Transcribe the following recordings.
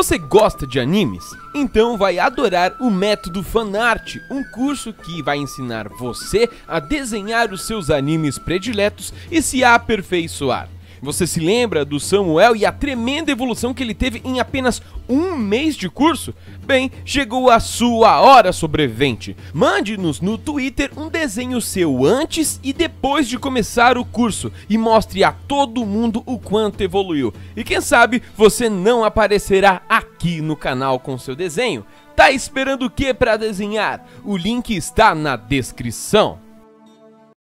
Você gosta de animes? Então vai adorar o Método Fanart, um curso que vai ensinar você a desenhar os seus animes prediletos e se aperfeiçoar. Você se lembra do Samuel e a tremenda evolução que ele teve em apenas um mês de curso? Bem, chegou a sua hora, sobrevivente. Mande-nos no Twitter um desenho seu antes e depois de começar o curso e mostre a todo mundo o quanto evoluiu. E quem sabe você não aparecerá aqui no canal com seu desenho. Tá esperando o que para desenhar? O link está na descrição.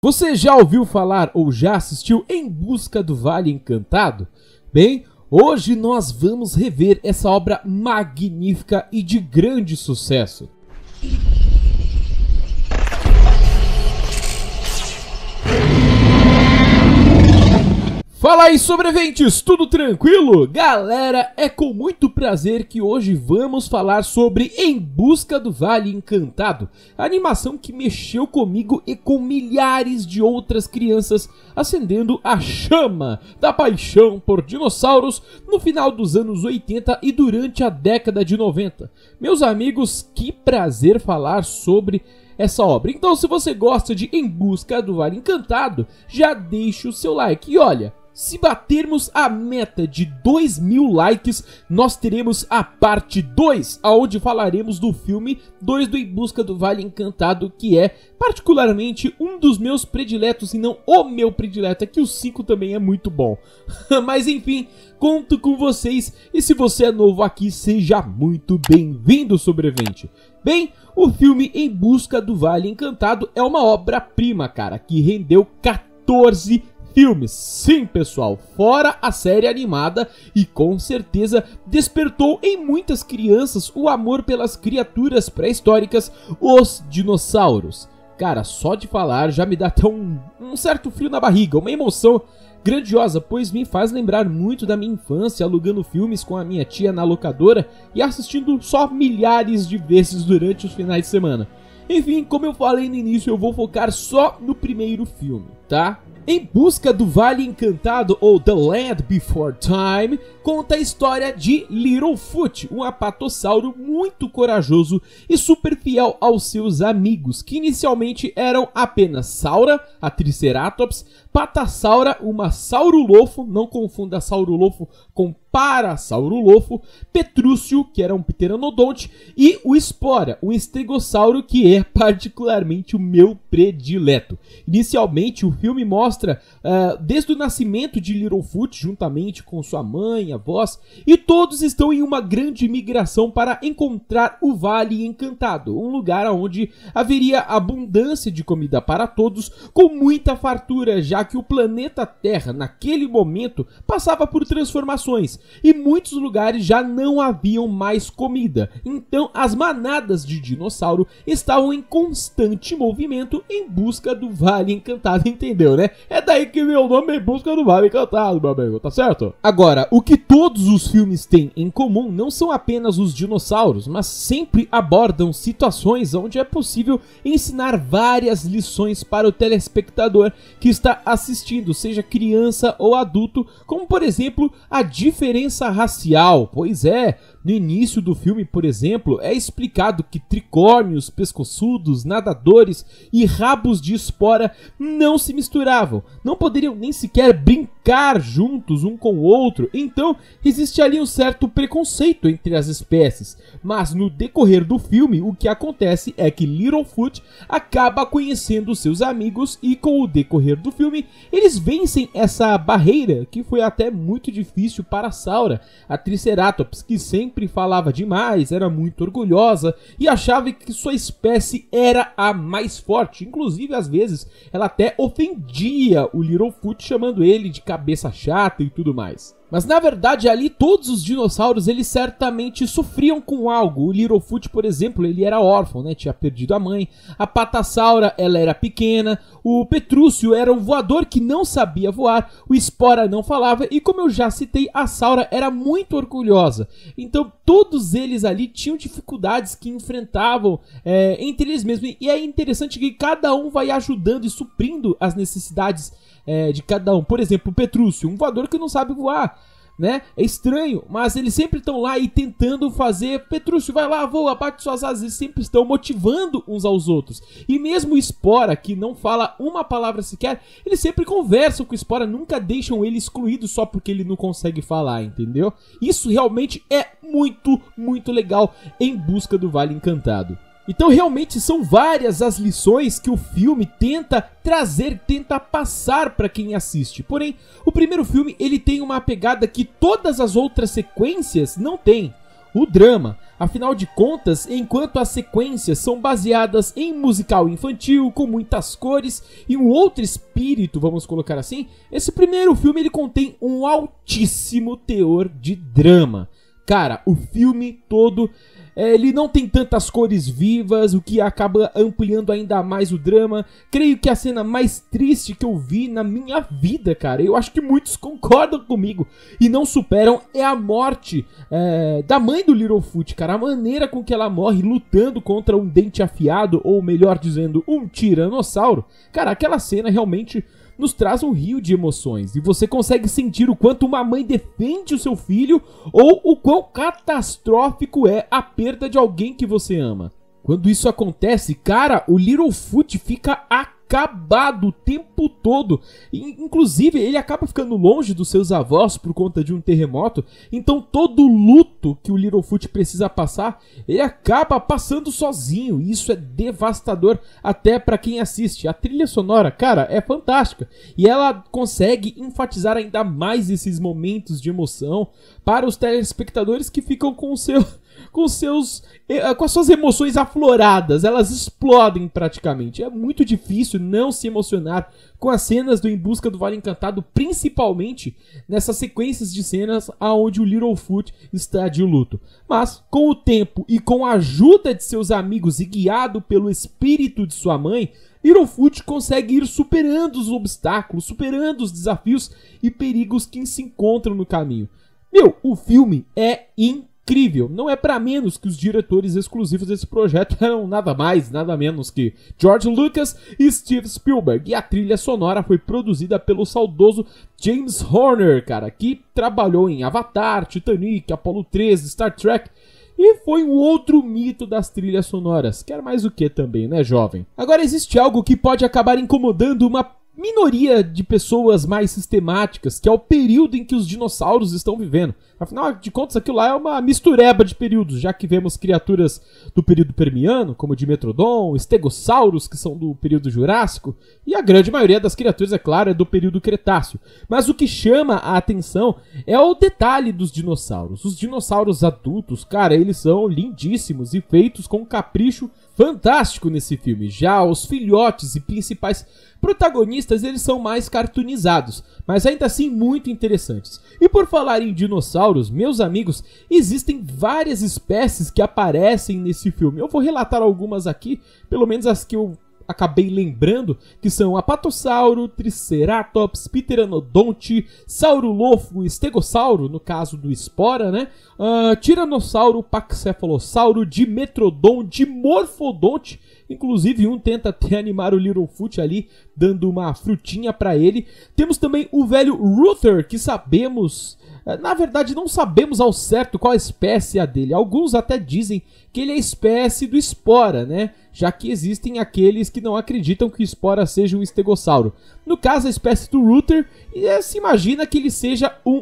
Você já ouviu falar ou já assistiu Em Busca do Vale Encantado? Bem, hoje nós vamos rever essa obra magnífica e de grande sucesso. Fala aí, sobreviventes, tudo tranquilo? Galera, é com muito prazer que hoje vamos falar sobre Em Busca do Vale Encantado, a animação que mexeu comigo e com milhares de outras crianças, acendendo a chama da paixão por dinossauros no final dos anos 80 e durante a década de 90. Meus amigos, que prazer falar sobre essa obra. Então, se você gosta de Em Busca do Vale Encantado, já deixa o seu like. E olha, se batermos a meta de 2 mil likes, nós teremos a parte 2, aonde falaremos do filme 2 do Em Busca do Vale Encantado, que é particularmente um dos meus prediletos, e não o meu predileto, é que o 5 também é muito bom. Mas enfim, conto com vocês, e se você é novo aqui, seja muito bem-vindo, sobrevivente. Bem, o filme Em Busca do Vale Encantado é uma obra-prima, cara, que rendeu 14 filmes. Sim, pessoal, fora a série animada e com certeza despertou em muitas crianças o amor pelas criaturas pré-históricas, os dinossauros. Cara, só de falar já me dá até um, um certo frio na barriga, uma emoção grandiosa, pois me faz lembrar muito da minha infância alugando filmes com a minha tia na locadora e assistindo só milhares de vezes durante os finais de semana. Enfim, como eu falei no início, eu vou focar só no primeiro filme, tá? Em Busca do Vale Encantado ou The Land Before Time conta a história de Littlefoot, um apatossauro muito corajoso e super fiel aos seus amigos, que inicialmente eram apenas Saura, a Triceratops, Patasaura, uma saurulofo, não confunda saurulofo com parasaurulofo, Petrúcio, que era um pteranodonte, e o Espora, um estegossauro que é particularmente o meu predileto. Inicialmente, o filme mostra uh, desde o nascimento de Littlefoot, juntamente com sua mãe, avós, e todos estão em uma grande migração para encontrar o Vale Encantado, um lugar onde haveria abundância de comida para todos, com muita fartura, já já que o planeta Terra, naquele momento, passava por transformações e muitos lugares já não haviam mais comida. Então, as manadas de dinossauro estavam em constante movimento em busca do Vale Encantado, entendeu, né? É daí que meu nome é em busca do Vale Encantado, meu amigo, tá certo? Agora, o que todos os filmes têm em comum não são apenas os dinossauros, mas sempre abordam situações onde é possível ensinar várias lições para o telespectador que está assistindo, seja criança ou adulto, como por exemplo a diferença racial. Pois é, no início do filme, por exemplo, é explicado que tricórnios, pescoçudos, nadadores e rabos de espora não se misturavam, não poderiam nem sequer brincar juntos um com o outro, então existe ali um certo preconceito entre as espécies. Mas no decorrer do filme, o que acontece é que Littlefoot acaba conhecendo seus amigos e com o decorrer do filme, eles vencem essa barreira que foi até muito difícil para Saura, a Triceratops, que sem sempre falava demais, era muito orgulhosa e achava que sua espécie era a mais forte. Inclusive, às vezes, ela até ofendia o Littlefoot chamando ele de cabeça chata e tudo mais. Mas na verdade ali todos os dinossauros eles certamente sofriam com algo. O Littlefoot, por exemplo, ele era órfão, né? Tinha perdido a mãe. A Patassaura, ela era pequena. O Petrúcio era um voador que não sabia voar. O Spora não falava e como eu já citei, a Saura era muito orgulhosa. Então todos eles ali tinham dificuldades que enfrentavam é, entre eles mesmos. E é interessante que cada um vai ajudando e suprindo as necessidades é, de cada um. Por exemplo, o Petrúcio, um voador que não sabe voar. Né? É estranho, mas eles sempre estão lá e tentando fazer. Petrúcio, vai lá, voa, bate suas asas. Eles sempre estão motivando uns aos outros. E mesmo o Spora, que não fala uma palavra sequer, eles sempre conversam com o Spora, nunca deixam ele excluído só porque ele não consegue falar, entendeu? Isso realmente é muito, muito legal em busca do Vale Encantado. Então realmente são várias as lições que o filme tenta trazer, tenta passar para quem assiste. Porém, o primeiro filme ele tem uma pegada que todas as outras sequências não têm. O drama, afinal de contas, enquanto as sequências são baseadas em musical infantil com muitas cores e um outro espírito, vamos colocar assim, esse primeiro filme ele contém um altíssimo teor de drama. Cara, o filme todo é, ele não tem tantas cores vivas, o que acaba ampliando ainda mais o drama. Creio que é a cena mais triste que eu vi na minha vida, cara. Eu acho que muitos concordam comigo e não superam é a morte é, da mãe do Littlefoot, cara. A maneira com que ela morre lutando contra um dente afiado, ou melhor dizendo, um tiranossauro. Cara, aquela cena realmente nos traz um rio de emoções e você consegue sentir o quanto uma mãe defende o seu filho ou o quão catastrófico é a perda de alguém que você ama. Quando isso acontece, cara, o Littlefoot fica a acabado o tempo todo. Inclusive, ele acaba ficando longe dos seus avós por conta de um terremoto. Então, todo o luto que o Littlefoot precisa passar, ele acaba passando sozinho. E isso é devastador até para quem assiste. A trilha sonora, cara, é fantástica. E ela consegue enfatizar ainda mais esses momentos de emoção para os telespectadores que ficam com o seu com, seus, eh, ah, com as suas emoções afloradas. Elas explodem praticamente. É muito difícil não se emocionar com as cenas do Em Busca do Vale Encantado, principalmente nessas sequências de cenas aonde o Littlefoot está de luto. Mas, com o tempo e com a ajuda de seus amigos e guiado pelo espírito de sua mãe, Littlefoot consegue ir superando os obstáculos, superando os desafios e perigos que se encontram no caminho. Meu, o filme é incrível incrível. Não é para menos que os diretores exclusivos desse projeto eram nada mais, nada menos que George Lucas e Steve Spielberg. E a trilha sonora foi produzida pelo saudoso James Horner, cara, que trabalhou em Avatar, Titanic, Apollo 13, Star Trek. E foi um outro mito das trilhas sonoras. Quer mais o que também, né, jovem? Agora existe algo que pode acabar incomodando uma minoria de pessoas mais sistemáticas, que é o período em que os dinossauros estão vivendo. Afinal de contas, aquilo lá é uma mistureba de períodos, já que vemos criaturas do período Permiano, como o Dimetrodon, Stegossauros, que são do período Jurássico, e a grande maioria das criaturas, é claro, é do período Cretáceo. Mas o que chama a atenção é o detalhe dos dinossauros. Os dinossauros adultos, cara, eles são lindíssimos e feitos com capricho fantástico nesse filme. Já os filhotes e principais protagonistas, eles são mais cartoonizados, mas ainda assim muito interessantes. E por falar em dinossauros, meus amigos, existem várias espécies que aparecem nesse filme. Eu vou relatar algumas aqui, pelo menos as que eu acabei lembrando, que são Apatossauro, Triceratops, Pteranodonte, Saurolofo, Estegossauro, no caso do Espora, né? Uh, tiranossauro, Paxefalossauro, Dimetrodon, Dimorfodonte Inclusive, um tenta até animar o Littlefoot ali, dando uma frutinha para ele. Temos também o velho Ruther, que sabemos. Eh, na verdade, não sabemos ao certo qual espécie é dele. Alguns até dizem que ele é espécie do Espora, né? Já que existem aqueles que não acreditam que o Espora seja um estegossauro. No caso, a espécie do Ruther, eh, se imagina que ele seja um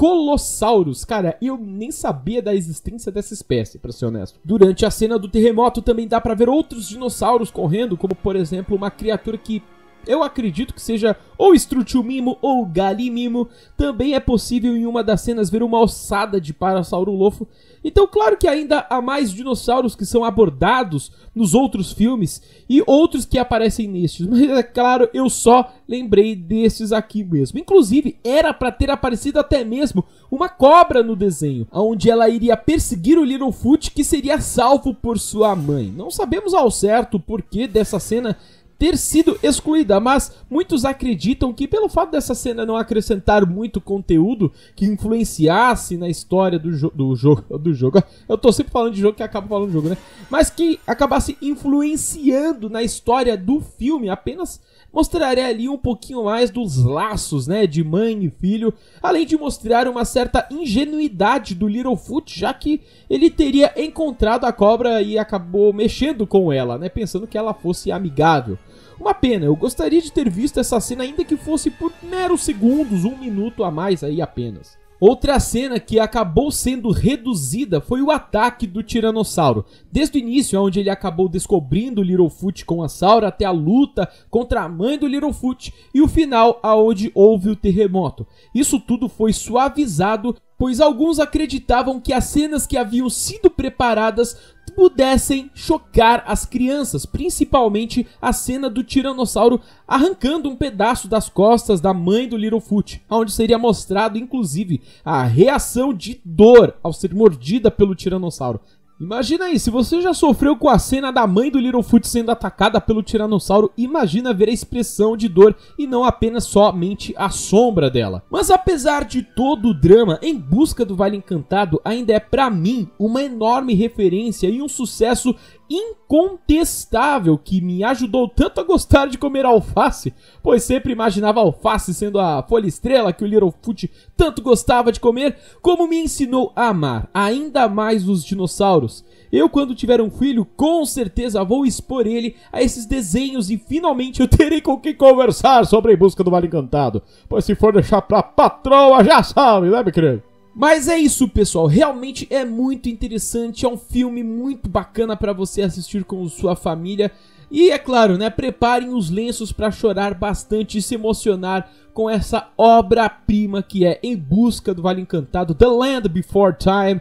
Colossauros. Cara, eu nem sabia da existência dessa espécie, pra ser honesto. Durante a cena do terremoto também dá para ver outros dinossauros correndo, como por exemplo uma criatura que eu acredito que seja ou Strutil ou Gali Mimo. Também é possível em uma das cenas ver uma ossada de Parasauro Lofo. Então, claro que ainda há mais dinossauros que são abordados nos outros filmes e outros que aparecem nestes. Mas é claro, eu só lembrei desses aqui mesmo. Inclusive, era para ter aparecido até mesmo uma cobra no desenho, onde ela iria perseguir o Littlefoot que seria salvo por sua mãe. Não sabemos ao certo o porquê dessa cena ter sido excluída, mas muitos acreditam que pelo fato dessa cena não acrescentar muito conteúdo que influenciasse na história do, jo do jogo, do jogo, eu tô sempre falando de jogo que acaba falando de jogo, né? Mas que acabasse influenciando na história do filme, apenas mostraria ali um pouquinho mais dos laços, né, de mãe e filho, além de mostrar uma certa ingenuidade do Littlefoot, já que ele teria encontrado a cobra e acabou mexendo com ela, né, pensando que ela fosse amigável. Uma pena, eu gostaria de ter visto essa cena ainda que fosse por meros segundos, um minuto a mais aí apenas. Outra cena que acabou sendo reduzida foi o ataque do Tiranossauro. Desde o início, é onde ele acabou descobrindo o Littlefoot com a Saura, até a luta contra a mãe do Littlefoot e o final, aonde houve o terremoto. Isso tudo foi suavizado, pois alguns acreditavam que as cenas que haviam sido preparadas pudessem chocar as crianças, principalmente a cena do tiranossauro arrancando um pedaço das costas da mãe do Littlefoot, onde seria mostrado inclusive a reação de dor ao ser mordida pelo tiranossauro. Imagina aí, se você já sofreu com a cena da mãe do Littlefoot sendo atacada pelo Tiranossauro, imagina ver a expressão de dor e não apenas somente a sombra dela. Mas apesar de todo o drama, Em Busca do Vale Encantado ainda é para mim uma enorme referência e um sucesso incontestável que me ajudou tanto a gostar de comer alface, pois sempre imaginava alface sendo a folha estrela que o Littlefoot tanto gostava de comer, como me ensinou a amar ainda mais os dinossauros. Eu, quando tiver um filho, com certeza vou expor ele a esses desenhos e finalmente eu terei com quem conversar sobre a busca do Vale Encantado. Pois se for deixar pra patroa, já sabe, né, meu querido? Mas é isso, pessoal. Realmente é muito interessante. É um filme muito bacana para você assistir com sua família. E é claro, né? Preparem os lenços para chorar bastante e se emocionar com essa obra-prima que é Em Busca do Vale Encantado, The Land Before Time.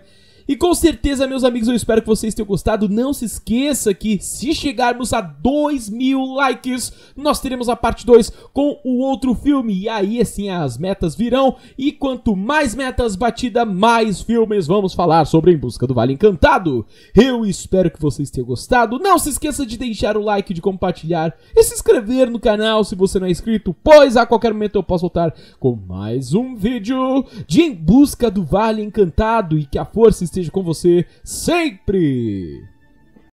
E com certeza, meus amigos, eu espero que vocês tenham gostado. Não se esqueça que se chegarmos a 2 mil likes, nós teremos a parte 2 com o outro filme. E aí, assim, as metas virão. E quanto mais metas batida, mais filmes vamos falar sobre Em Busca do Vale Encantado. Eu espero que vocês tenham gostado. Não se esqueça de deixar o like, de compartilhar e se inscrever no canal se você não é inscrito, pois a qualquer momento eu posso voltar com mais um vídeo de Em Busca do Vale Encantado e que a força esteja esteja com você sempre!